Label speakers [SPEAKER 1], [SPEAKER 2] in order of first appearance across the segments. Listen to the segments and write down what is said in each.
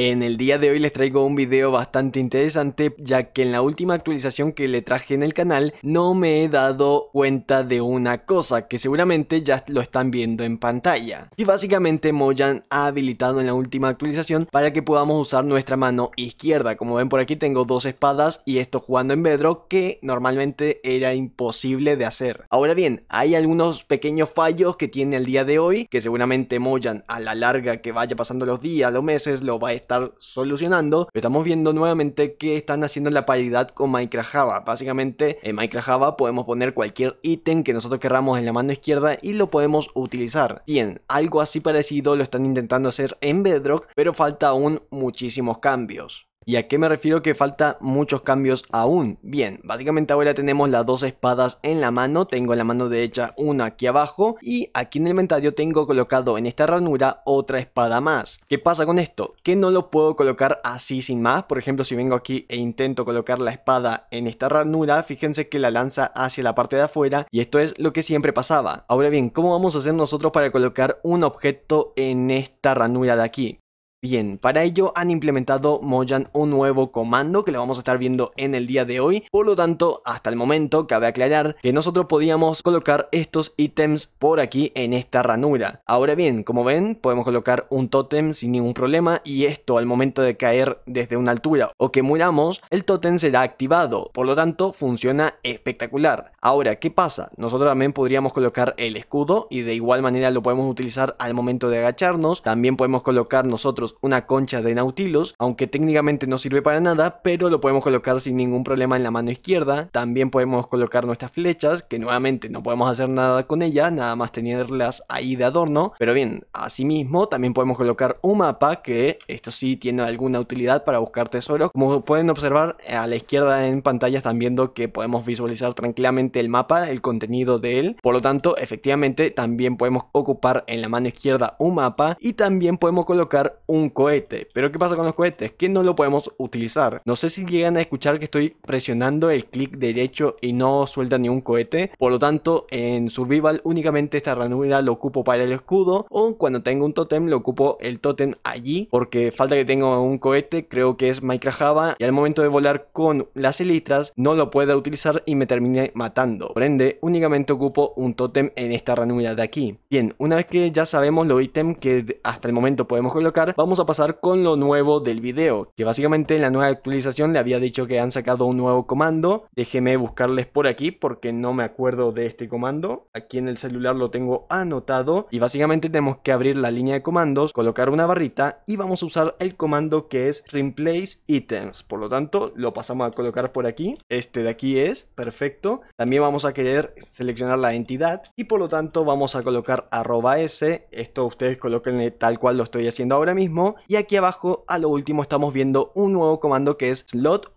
[SPEAKER 1] En el día de hoy les traigo un video bastante interesante ya que en la última actualización que le traje en el canal no me he dado cuenta de una cosa que seguramente ya lo están viendo en pantalla. Y básicamente Moyan ha habilitado en la última actualización para que podamos usar nuestra mano izquierda. Como ven por aquí tengo dos espadas y esto jugando en Bedrock que normalmente era imposible de hacer. Ahora bien, hay algunos pequeños fallos que tiene el día de hoy que seguramente Mojang a la larga que vaya pasando los días, los meses, lo va a solucionando. Estamos viendo nuevamente que están haciendo la paridad con Minecraft Java. Básicamente en Minecraft Java podemos poner cualquier ítem que nosotros querramos en la mano izquierda y lo podemos utilizar. Bien, algo así parecido lo están intentando hacer en Bedrock, pero falta aún muchísimos cambios. ¿Y a qué me refiero que falta muchos cambios aún? Bien, básicamente ahora tenemos las dos espadas en la mano, tengo en la mano derecha una aquí abajo y aquí en el inventario tengo colocado en esta ranura otra espada más. ¿Qué pasa con esto? Que no lo puedo colocar así sin más, por ejemplo si vengo aquí e intento colocar la espada en esta ranura, fíjense que la lanza hacia la parte de afuera y esto es lo que siempre pasaba. Ahora bien, ¿cómo vamos a hacer nosotros para colocar un objeto en esta ranura de aquí? Bien, para ello han implementado Mojang un nuevo comando que lo vamos a estar viendo en el día de hoy. Por lo tanto, hasta el momento cabe aclarar que nosotros podíamos colocar estos ítems por aquí en esta ranura. Ahora bien, como ven, podemos colocar un tótem sin ningún problema y esto al momento de caer desde una altura o que muramos, el tótem será activado. Por lo tanto, funciona espectacular. Ahora, ¿qué pasa? Nosotros también podríamos colocar el escudo y de igual manera lo podemos utilizar al momento de agacharnos. También podemos colocar nosotros una concha de Nautilus, aunque técnicamente no sirve para nada, pero lo podemos colocar sin ningún problema en la mano izquierda. También podemos colocar nuestras flechas, que nuevamente no podemos hacer nada con ellas, nada más tenerlas ahí de adorno. Pero bien, asimismo también podemos colocar un mapa, que esto sí tiene alguna utilidad para buscar tesoros. Como pueden observar, a la izquierda en pantalla están viendo que podemos visualizar tranquilamente el mapa, el contenido de él. Por lo tanto, efectivamente, también podemos ocupar en la mano izquierda un mapa y también podemos colocar un cohete. Pero ¿qué pasa con los cohetes? Que no lo podemos utilizar. No sé si llegan a escuchar que estoy presionando el clic derecho y no suelta ni un cohete. Por lo tanto, en Survival únicamente esta ranura lo ocupo para el escudo o cuando tengo un tótem lo ocupo el tótem allí porque falta que tenga un cohete, creo que es Minecraft Java y al momento de volar con las elitras no lo pueda utilizar y me termine matando. Por ende, únicamente ocupo un tótem en esta ranura de aquí. Bien, una vez que ya sabemos los ítems que hasta el momento podemos colocar, vamos vamos a pasar con lo nuevo del video, que básicamente en la nueva actualización le había dicho que han sacado un nuevo comando. Déjeme buscarles por aquí porque no me acuerdo de este comando. Aquí en el celular lo tengo anotado y básicamente tenemos que abrir la línea de comandos, colocar una barrita y vamos a usar el comando que es replace items. Por lo tanto, lo pasamos a colocar por aquí. Este de aquí es, perfecto. También vamos a querer seleccionar la entidad y por lo tanto vamos a colocar arroba s. Esto ustedes coloquen tal cual lo estoy haciendo ahora mismo y aquí abajo a lo último estamos viendo un nuevo comando que es slot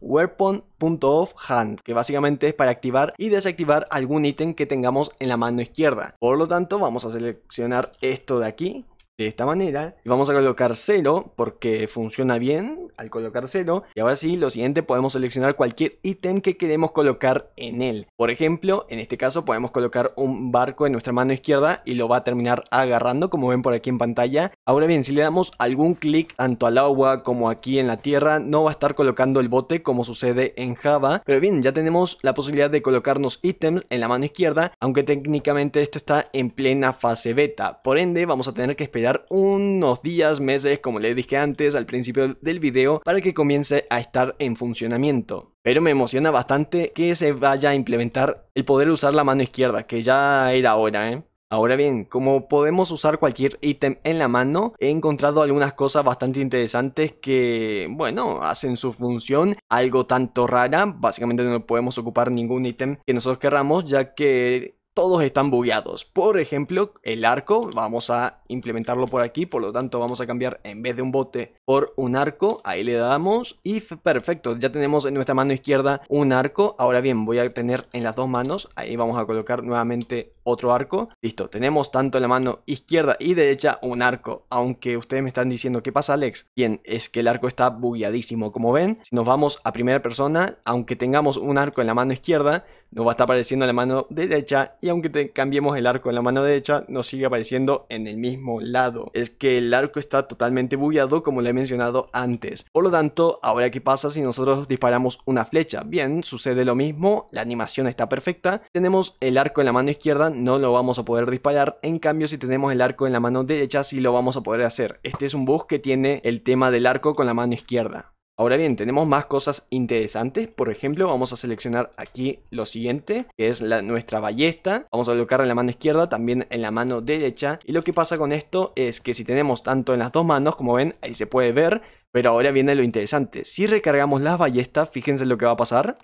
[SPEAKER 1] que básicamente es para activar y desactivar algún ítem que tengamos en la mano izquierda. Por lo tanto, vamos a seleccionar esto de aquí de esta manera. Y vamos a colocar 0 porque funciona bien al colocar 0. Y ahora sí, lo siguiente podemos seleccionar cualquier ítem que queremos colocar en él. Por ejemplo, en este caso podemos colocar un barco en nuestra mano izquierda y lo va a terminar agarrando como ven por aquí en pantalla. Ahora bien, si le damos algún clic tanto al agua como aquí en la tierra, no va a estar colocando el bote como sucede en Java. Pero bien, ya tenemos la posibilidad de colocarnos ítems en la mano izquierda, aunque técnicamente esto está en plena fase beta. Por ende, vamos a tener que esperar unos días, meses, como les dije antes al principio del video, para que comience a estar en funcionamiento. Pero me emociona bastante que se vaya a implementar el poder usar la mano izquierda, que ya era hora, ¿eh? Ahora bien, como podemos usar cualquier ítem en la mano, he encontrado algunas cosas bastante interesantes que, bueno, hacen su función algo tanto rara. Básicamente no podemos ocupar ningún ítem que nosotros querramos, ya que todos están bugueados. Por ejemplo, el arco, vamos a implementarlo por aquí, por lo tanto vamos a cambiar en vez de un bote por un arco, ahí le damos y perfecto, ya tenemos en nuestra mano izquierda un arco, ahora bien voy a tener en las dos manos, ahí vamos a colocar nuevamente otro arco. Listo, tenemos tanto en la mano izquierda y derecha un arco. Aunque ustedes me están diciendo, ¿qué pasa Alex? Bien, es que el arco está bugueadísimo, como ven. Si nos vamos a primera persona, aunque tengamos un arco en la mano izquierda, nos va a estar apareciendo en la mano derecha y aunque cambiemos el arco en la mano derecha, nos sigue apareciendo en el mismo lado. Es que el arco está totalmente bugueado como le he mencionado antes. Por lo tanto, ahora qué pasa si nosotros disparamos una flecha? Bien, sucede lo mismo, la animación está perfecta, tenemos el arco en la mano izquierda, no lo vamos a poder disparar. En cambio, si tenemos el arco en la mano derecha, sí lo vamos a poder hacer. Este es un bug que tiene el tema del arco con la mano izquierda. Ahora bien, tenemos más cosas interesantes. Por ejemplo, vamos a seleccionar aquí lo siguiente, que es la, nuestra ballesta. Vamos a colocarla en la mano izquierda, también en la mano derecha. Y lo que pasa con esto es que si tenemos tanto en las dos manos, como ven, ahí se puede ver. Pero ahora viene lo interesante. Si recargamos las ballestas, fíjense lo que va a pasar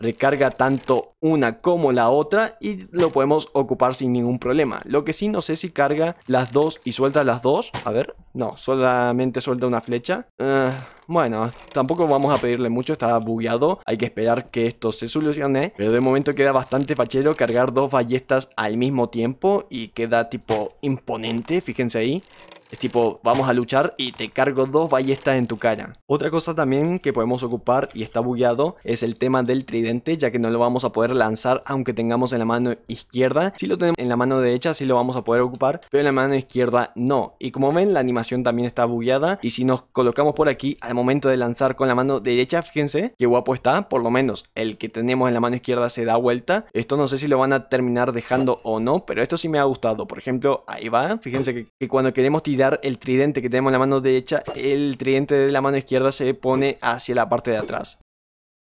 [SPEAKER 1] recarga tanto una como la otra y lo podemos ocupar sin ningún problema. Lo que sí no sé si carga las dos y suelta las dos. A ver, no, solamente suelta una flecha. Ah, bueno, tampoco vamos a pedirle mucho, está bugueado. Hay que esperar que esto se solucione. Pero de momento queda bastante fachero cargar dos ballestas al mismo tiempo y queda tipo imponente, fíjense ahí. Es tipo, vamos a luchar y te cargo dos ballestas en tu cara. Otra cosa también que podemos ocupar y está bugueado es el tema del tridente, ya que no lo vamos a poder lanzar aunque tengamos en la mano izquierda. Si lo tenemos en la mano derecha, sí lo vamos a poder ocupar, pero en la mano izquierda no. Y como ven, la animación también está bugueada. Y si nos colocamos por aquí, al momento de lanzar con la mano derecha, fíjense qué guapo está. Por lo menos el que tenemos en la mano izquierda se da vuelta. Esto no sé si lo van a terminar dejando o no, pero esto sí me ha gustado. Por ejemplo, ahí va. Fíjense que cuando queremos tirar el tridente que tenemos en la mano derecha, el tridente de la mano izquierda se pone hacia la parte de atrás.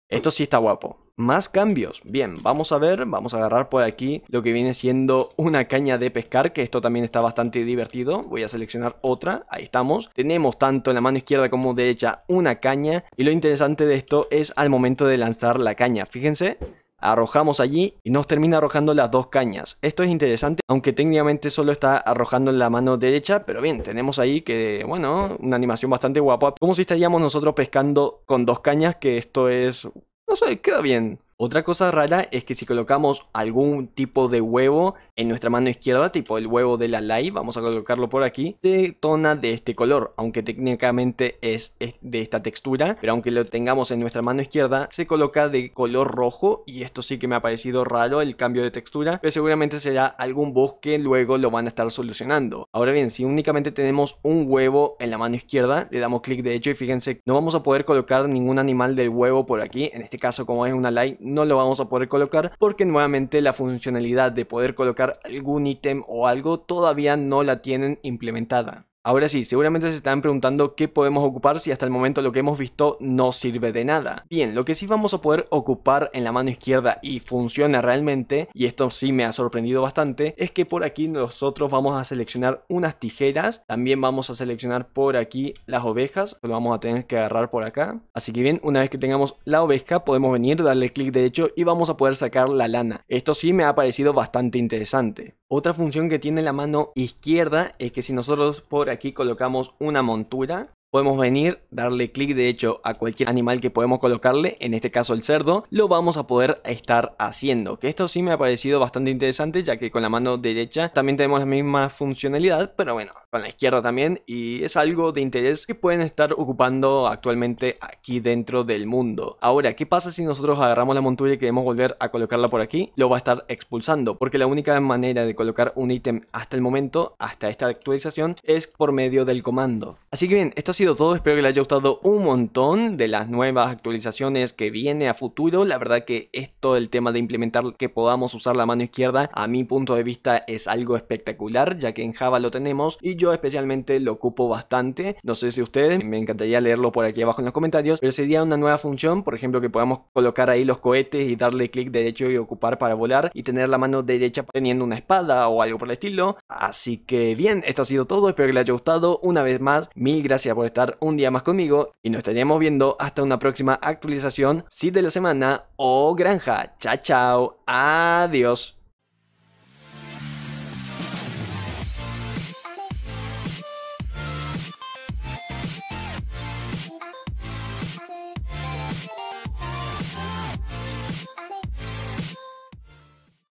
[SPEAKER 1] Esto sí está guapo. Más cambios. Bien, vamos a ver, vamos a agarrar por aquí lo que viene siendo una caña de pescar, que esto también está bastante divertido. Voy a seleccionar otra, ahí estamos. Tenemos tanto en la mano izquierda como derecha una caña y lo interesante de esto es al momento de lanzar la caña. Fíjense, arrojamos allí y nos termina arrojando las dos cañas. Esto es interesante, aunque técnicamente solo está arrojando en la mano derecha, pero bien, tenemos ahí que, bueno, una animación bastante guapa. Como si estaríamos nosotros pescando con dos cañas, que esto es, no sé, queda bien. Otra cosa rara es que si colocamos algún tipo de huevo en nuestra mano izquierda, tipo el huevo de la light, vamos a colocarlo por aquí, se tona de este color, aunque técnicamente es de esta textura, pero aunque lo tengamos en nuestra mano izquierda, se coloca de color rojo y esto sí que me ha parecido raro el cambio de textura, pero seguramente será algún bug que luego lo van a estar solucionando. Ahora bien, si únicamente tenemos un huevo en la mano izquierda, le damos clic derecho y fíjense, no vamos a poder colocar ningún animal del huevo por aquí, en este caso como es una light, no lo vamos a poder colocar porque nuevamente la funcionalidad de poder colocar algún ítem o algo todavía no la tienen implementada. Ahora sí, seguramente se están preguntando qué podemos ocupar si hasta el momento lo que hemos visto no sirve de nada. Bien, lo que sí vamos a poder ocupar en la mano izquierda y funciona realmente, y esto sí me ha sorprendido bastante, es que por aquí nosotros vamos a seleccionar unas tijeras, también vamos a seleccionar por aquí las ovejas, lo vamos a tener que agarrar por acá. Así que bien, una vez que tengamos la oveja podemos venir, darle clic derecho y vamos a poder sacar la lana. Esto sí me ha parecido bastante interesante. Otra función que tiene la mano izquierda es que si nosotros por aquí colocamos una montura, podemos venir, darle clic de hecho a cualquier animal que podemos colocarle, en este caso el cerdo, lo vamos a poder estar haciendo. Que esto sí me ha parecido bastante interesante ya que con la mano derecha también tenemos la misma funcionalidad, pero bueno, con la izquierda también, y es algo de interés que pueden estar ocupando actualmente aquí dentro del mundo. Ahora, ¿qué pasa si nosotros agarramos la montura y queremos volver a colocarla por aquí? Lo va a estar expulsando, porque la única manera de colocar un ítem hasta el momento, hasta esta actualización, es por medio del comando. Así que bien, esto ha sido todo, espero que les haya gustado un montón de las nuevas actualizaciones que viene a futuro, la verdad que esto del tema de implementar que podamos usar la mano izquierda, a mi punto de vista es algo espectacular, ya que en Java lo tenemos, y yo especialmente lo ocupo bastante. No sé si ustedes, me encantaría leerlo por aquí abajo en los comentarios, pero sería una nueva función, por ejemplo, que podamos colocar ahí los cohetes y darle clic derecho y ocupar para volar y tener la mano derecha teniendo una espada o algo por el estilo. Así que bien, esto ha sido todo, espero que les haya gustado. Una vez más, mil gracias por estar un día más conmigo y nos estaremos viendo hasta una próxima actualización, si de la semana o granja. Chao, chao, adiós.